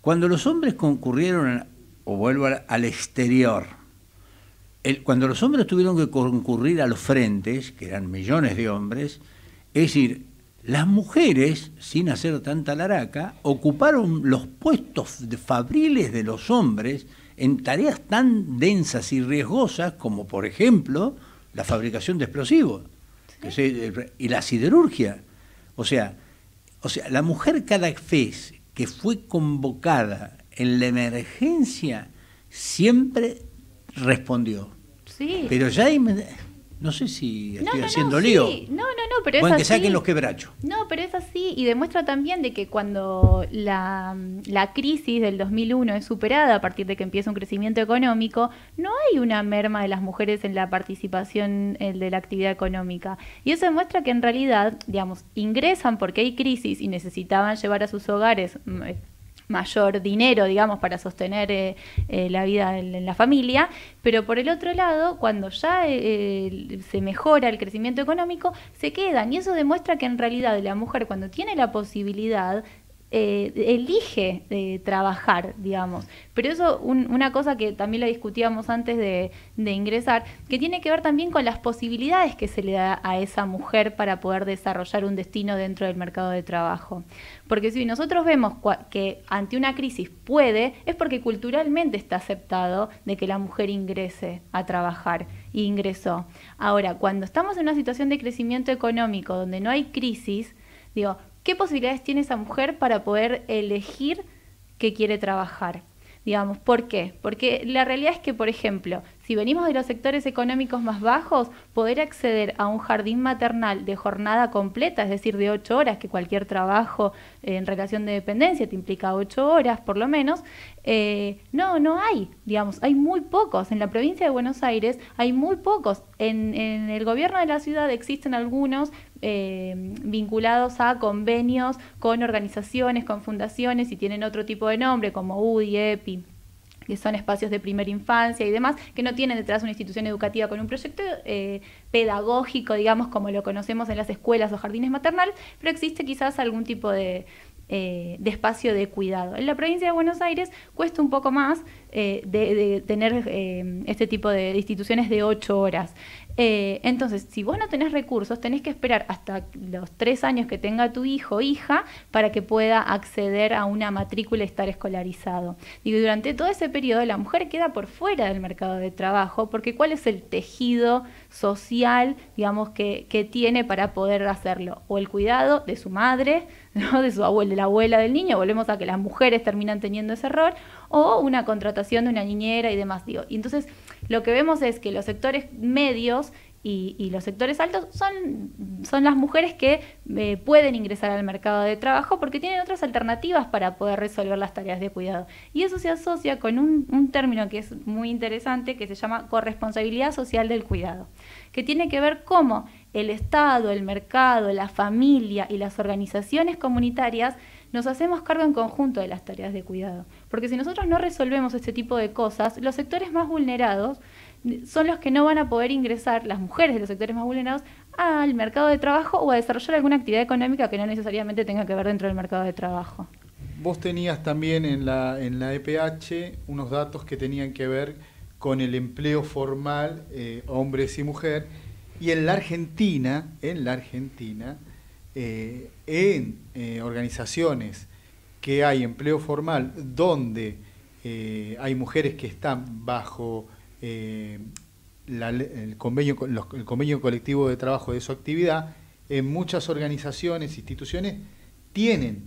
Cuando los hombres concurrieron o vuelvo al, exterior. cuando los hombres tuvieron que concurrir a los frentes, que eran millones de hombres, es decir, las mujeres, sin hacer tanta laraca, ocuparon los puestos de fabriles de los hombres en tareas tan densas y riesgosas como, por ejemplo, la fabricación de explosivos y la siderurgia. O sea, o sea, la mujer cada vez que fue convocada en la emergencia siempre respondió. Sí. Pero ya hay, no sé si estoy haciendo lío. Sí. No, no, no, pero es que saquen los quebrachos. No, pero es así y demuestra también de que cuando la, la, crisis del 2001 es superada a partir de que empieza un crecimiento económico, no hay una merma de las mujeres en la participación eh, de la actividad económica. Y eso demuestra que en realidad, digamos, ingresan porque hay crisis y necesitaban llevar a sus hogares mm, eh, mayor dinero, digamos, para sostener eh, eh, la vida en, la familia, pero por el otro lado, cuando ya eh, se mejora el crecimiento económico, se quedan y eso demuestra que en realidad la mujer cuando tiene la posibilidad eh, elige eh, trabajar, digamos. Pero eso, una cosa que también la discutíamos antes de, de, ingresar, que tiene que ver también con las posibilidades que se le da a esa mujer para poder desarrollar un destino dentro del mercado de trabajo. Porque si nosotros vemos que ante una crisis puede, es porque culturalmente está aceptado de que la mujer ingrese a trabajar e ingresó. Ahora, cuando estamos en una situación de crecimiento económico donde no hay crisis, digo, qué posibilidades tiene esa mujer para poder elegir qué quiere trabajar. Digamos, ¿por qué? Porque la realidad es que, por ejemplo, si venimos de los sectores económicos más bajos, poder acceder a un jardín maternal de jornada completa, es decir, de ocho horas, que cualquier trabajo eh, en relación de dependencia te implica ocho horas por lo menos, eh, no, no hay, digamos, hay muy pocos. En la provincia de Buenos Aires hay muy pocos. en el gobierno de la ciudad existen algunos, eh, vinculados a convenios con organizaciones, con fundaciones y tienen otro tipo de nombre como UDI, EPI que son espacios de primera infancia y demás, que no tienen detrás una institución educativa con un proyecto eh, pedagógico, digamos, como lo conocemos en las escuelas o jardines maternales, pero existe quizás algún tipo eh, de, espacio de cuidado. En la provincia de Buenos Aires cuesta un poco más de, tener este tipo de instituciones de ocho horas. Eh, entonces, si vos no tenés recursos, tenés que esperar hasta los tres años que tenga tu hijo o hija para que pueda acceder a una matrícula y estar escolarizado. Y durante todo ese periodo la mujer queda por fuera del mercado de trabajo porque cuál es el tejido social, digamos, que, que tiene para poder hacerlo. O el cuidado de su madre, ¿no? de su abuela, de la abuela del niño, volvemos a que las mujeres terminan teniendo ese error, o una contratación de una niñera y demás. Digo, y entonces lo que vemos es que los sectores medios y, los sectores altos son, las mujeres que eh, pueden ingresar al mercado de trabajo porque tienen otras alternativas para poder resolver las tareas de cuidado. Y eso se asocia con un, un término que es muy interesante que se llama corresponsabilidad social del cuidado, que tiene que ver cómo el Estado, el mercado, la familia y las organizaciones comunitarias nos hacemos cargo en conjunto de las tareas de cuidado. Porque si nosotros no resolvemos este tipo de cosas, los sectores más vulnerados son los que no van a poder ingresar, las mujeres de los sectores más vulnerados, al mercado de trabajo o a desarrollar alguna actividad económica que no necesariamente tenga que ver dentro del mercado de trabajo. Vos tenías también en la, en la EPH unos datos que tenían que ver con el empleo formal, eh, hombres y mujeres, y en la Argentina, en la Argentina, eh, en eh, organizaciones que hay empleo formal donde eh, hay mujeres que están bajo el, convenio, colectivo de trabajo de su actividad, en muchas organizaciones, instituciones, tienen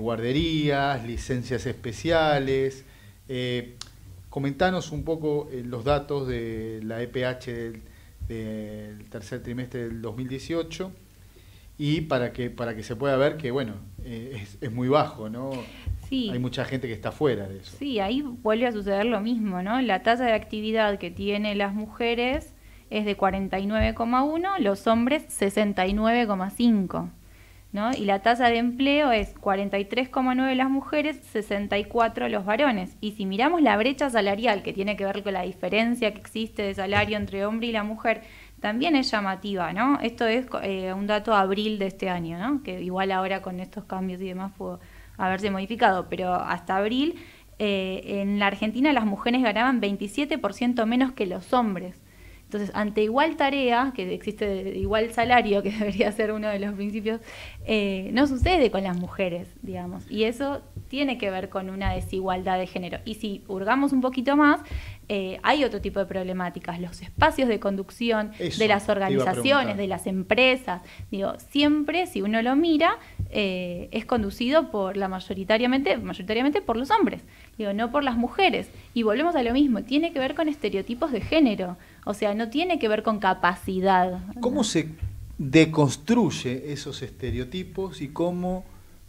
guarderías, licencias especiales. comentanos un poco los datos de la EPH del tercer trimestre del 2018 y para que, para que se pueda ver que, bueno, eh, es, es, muy bajo, ¿no? Sí. Hay mucha gente que está fuera de eso. Sí, ahí vuelve a suceder lo mismo, ¿no? La tasa de actividad que tienen las mujeres es de 49,1, los hombres 69,5. ¿No? Y la tasa de empleo es 43,9 las mujeres, 64 los varones. Y si miramos la brecha salarial, que tiene que ver con la diferencia que existe de salario entre hombre y la mujer, también es llamativa, ¿no? Esto es eh, un dato abril de este año, ¿no? Que igual ahora con estos cambios y demás pudo haberse modificado, pero hasta abril eh, en la Argentina las mujeres ganaban 27% menos que los hombres. Entonces, ante igual tarea, que existe igual salario, que debería ser uno de los principios, eh, no sucede con las mujeres, digamos. Y eso tiene que ver con una desigualdad de género. Y si hurgamos un poquito más, eh, hay otro tipo de problemáticas. Los espacios de conducción de las organizaciones, de las empresas. Digo, siempre, si uno lo mira, eh, es conducido por la mayoritariamente, mayoritariamente por los hombres, digo, no por las mujeres. Y volvemos a lo mismo, tiene que ver con estereotipos de género. O sea, no tiene que ver con capacidad. ¿Cómo se deconstruye esos estereotipos y cómo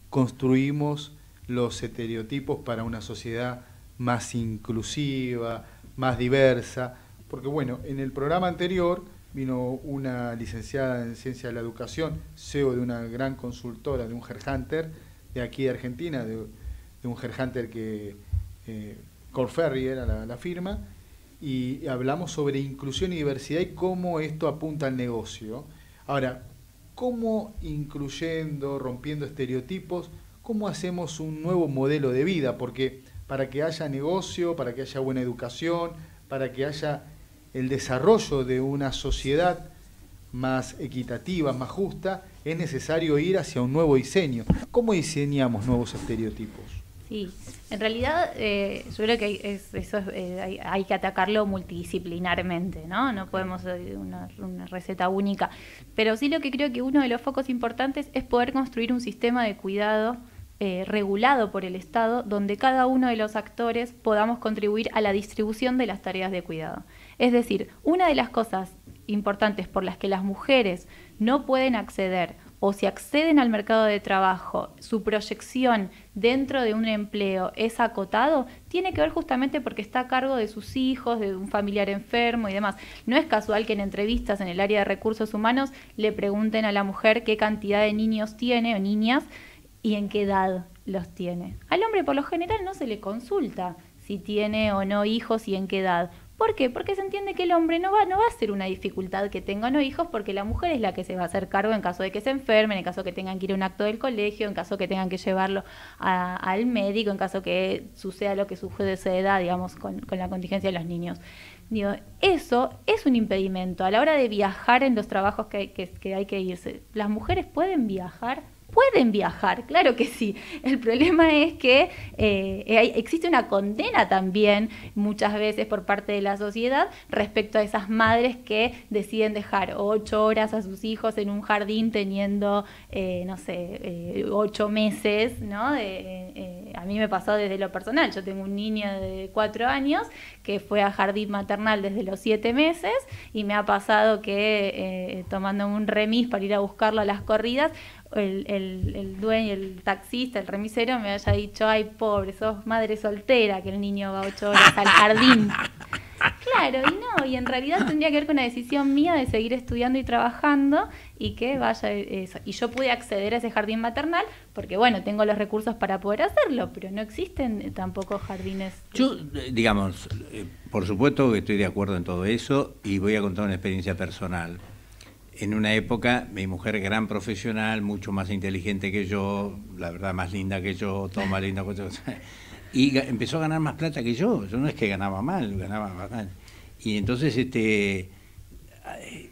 construimos los estereotipos para una sociedad más inclusiva, más diversa? Porque bueno, en el programa anterior vino una licenciada en Ciencia de la Educación, CEO de una gran consultora, de un Hunter de aquí de Argentina, de, un Hunter que... Eh, era la firma, y hablamos sobre inclusión y diversidad y cómo esto apunta al negocio. Ahora, ¿cómo incluyendo, rompiendo estereotipos, cómo hacemos un nuevo modelo de vida? Porque para que haya negocio, para que haya buena educación, para que haya el desarrollo de una sociedad más equitativa, más justa, es necesario ir hacia un nuevo diseño. ¿Cómo diseñamos nuevos estereotipos? Sí, en realidad eh, yo creo que eso eh, hay, que atacarlo multidisciplinarmente, ¿no? No podemos eh, una, una, receta única. Pero sí lo que creo que uno de los focos importantes es poder construir un sistema de cuidado regulado por el Estado donde cada uno de los actores podamos contribuir a la distribución de las tareas de cuidado. Es decir, una de las cosas importantes por las que las mujeres no pueden acceder o si acceden al mercado de trabajo, su proyección dentro de un empleo es acotado, tiene que ver justamente porque está a cargo de sus hijos, de un familiar enfermo y demás. No es casual que en entrevistas en el área de recursos humanos le pregunten a la mujer qué cantidad de niños tiene o niñas y en qué edad los tiene. Al hombre por lo general no se le consulta si tiene o no hijos y en qué edad. ¿Por qué? Porque se entiende que el hombre no va, no va a ser una dificultad que tengan los hijos, porque la mujer es la que se va a hacer cargo en caso de que se enfermen, en caso que tengan que ir a un acto del colegio, en caso que tengan que llevarlo al médico, en caso que suceda lo que sucede esa edad, digamos, con, la contingencia de los niños. Digo, eso es un impedimento a la hora de viajar en los trabajos que, que hay que irse. ¿Las mujeres pueden viajar? pueden viajar, claro que sí. El problema es que eh, existe una condena también muchas veces por parte de la sociedad respecto a esas madres que deciden dejar ocho horas a sus hijos en un jardín teniendo, eh, no sé, eh, ocho meses, ¿no? a mí me pasó desde lo personal, yo tengo un niño de cuatro años que fue a jardín maternal desde los siete meses y me ha pasado que tomando un remis para ir a buscarlo a las corridas, el, el, dueño, el taxista, el remisero me haya dicho, ay pobre, sos madre soltera, que el niño va ocho horas al jardín. Claro, y no, y en realidad tendría que ver con una decisión mía de seguir estudiando y trabajando y que vaya eh, eso. Y yo pude acceder a ese jardín maternal porque, bueno, tengo los recursos para poder hacerlo, pero no existen eh, tampoco jardines. Yo, eh, digamos, por supuesto que estoy de acuerdo en todo eso y voy a contar una experiencia personal en una época, mi mujer gran profesional, mucho más inteligente que yo, la verdad más linda que yo, todo más linda que yo. Y empezó a ganar más plata que yo. Yo no es que ganaba mal, ganaba mal. Y entonces, este, eh,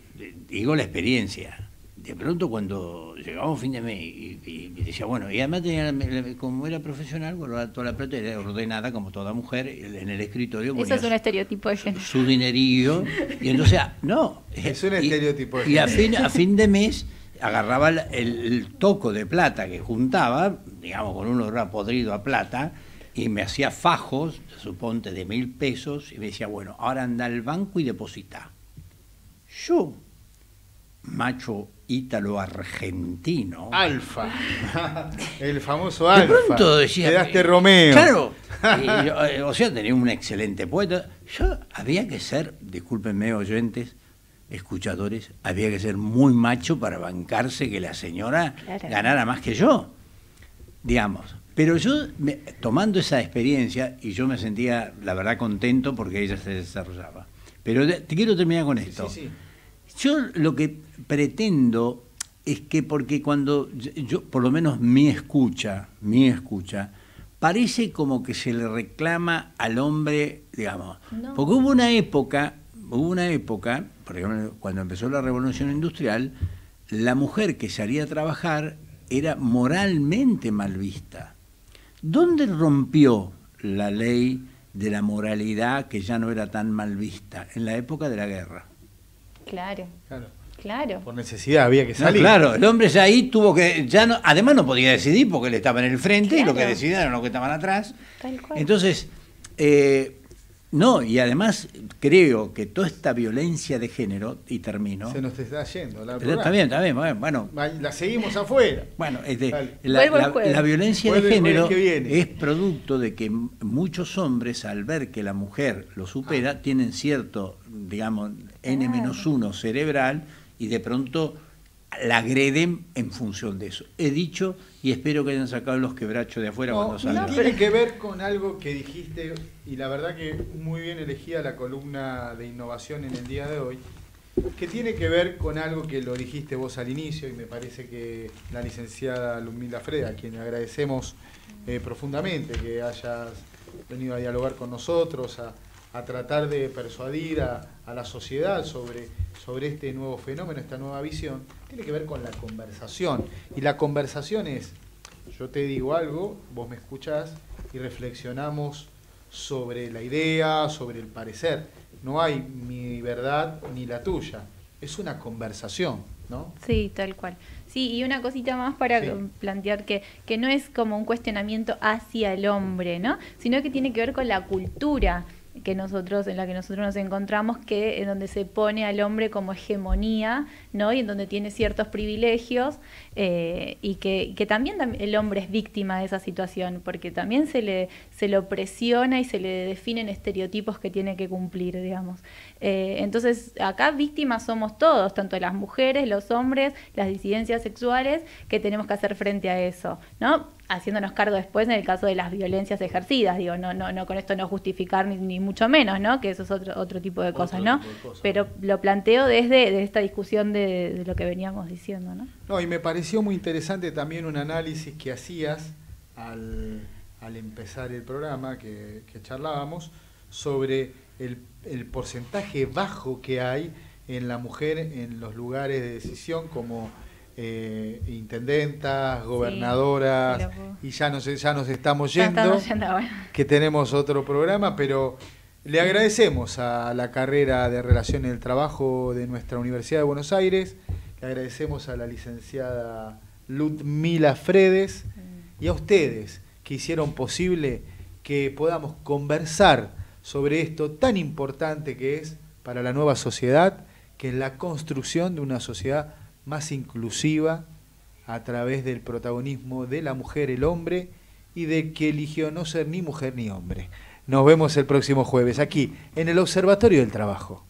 digo la experiencia de pronto cuando llegábamos fin de mes y, decía, bueno, y además tenía, como era profesional, bueno, toda la plata era ordenada como toda mujer en el escritorio. Eso ah, es un estereotipo de Su dinerío. Y entonces, no. Es un estereotipo Y a fin, de mes agarraba el, toco de plata que juntaba, digamos, con un horror podrido a plata, y me hacía fajos, suponte, de mil pesos, y me decía, bueno, ahora anda al banco y deposita. Yo macho ítalo-argentino. Alfa, el famoso Alfa. De pronto decía... Romeo. Claro, eh, o sea, tenía un excelente poeta. Yo había que ser, discúlpenme oyentes, escuchadores, había que ser muy macho para bancarse que la señora ganara más que yo, digamos. Pero yo, tomando esa experiencia, y yo me sentía, la verdad, contento porque ella se desarrollaba. Pero te, quiero terminar con esto. Yo lo que pretendo es que porque cuando yo, por lo menos mi escucha, mi escucha, parece como que se le reclama al hombre, digamos, porque hubo una época, hubo una época, por ejemplo, cuando empezó la revolución industrial, la mujer que salía a trabajar era moralmente mal vista. ¿Dónde rompió la ley de la moralidad que ya no era tan mal vista? En la época de la guerra. Claro. Claro. Por necesidad había que salir. claro, el hombre ya ahí tuvo que. ya no, Además, no podía decidir porque él estaba en el frente y lo que decidieron los que estaban atrás. Tal cual. Entonces, eh, no, y además creo que toda esta violencia de género, y termino. Se nos está yendo la Pero está bien, está bien, bueno. La seguimos afuera. Bueno, la, violencia de género es producto de que muchos hombres, al ver que la mujer lo supera, ah. tienen cierto, digamos, N-1 cerebral y de pronto la agreden en función de eso. He dicho y espero que hayan sacado los quebrachos de afuera cuando salgan. No, tiene que ver con algo que dijiste y la verdad que muy bien elegida la columna de innovación en el día de hoy, que tiene que ver con algo que lo dijiste vos al inicio y me parece que la licenciada Lumila Freda, a quien agradecemos eh, profundamente que hayas venido a dialogar con nosotros, a, tratar de persuadir a, la sociedad sobre, sobre este nuevo fenómeno, esta nueva visión, tiene que ver con la conversación. Y la conversación es, yo te digo algo, vos me escuchás y reflexionamos sobre la idea, sobre el parecer. No hay mi verdad ni la tuya. Es una conversación, ¿no? Sí, tal cual. Sí, y una cosita más para plantear que, que no es como un cuestionamiento hacia el hombre, ¿no? Sino que tiene que ver con la cultura que nosotros, en la que nosotros nos encontramos, que en donde se pone al hombre como hegemonía, ¿no? Y en donde tiene ciertos privilegios, eh, y que, también el hombre es víctima de esa situación, porque también se le, se lo presiona y se le definen estereotipos que tiene que cumplir, digamos. Eh, entonces, acá víctimas somos todos, tanto las mujeres, los hombres, las disidencias sexuales, que tenemos que hacer frente a eso, ¿no? haciéndonos cargo después en el caso de las violencias ejercidas, digo, no, no, no con esto no justificar ni, mucho menos, ¿no? Que eso es otro, otro tipo de cosas, ¿no? Pero lo planteo desde, esta discusión de, lo que veníamos diciendo, ¿no? No, y me pareció muy interesante también un análisis que hacías al, empezar el programa que, charlábamos sobre el, el porcentaje bajo que hay en la mujer en los lugares de decisión como eh, intendentas, gobernadoras, y ya nos, ya nos estamos yendo, que tenemos otro programa, pero le agradecemos a la carrera de Relaciones del Trabajo de nuestra Universidad de Buenos Aires, le agradecemos a la licenciada Ludmila Fredes y a ustedes que hicieron posible que podamos conversar sobre esto tan importante que es para la nueva sociedad, que es la construcción de una sociedad más inclusiva a través del protagonismo de la mujer, el hombre y de que eligió no ser ni mujer ni hombre. Nos vemos el próximo jueves aquí en el Observatorio del Trabajo.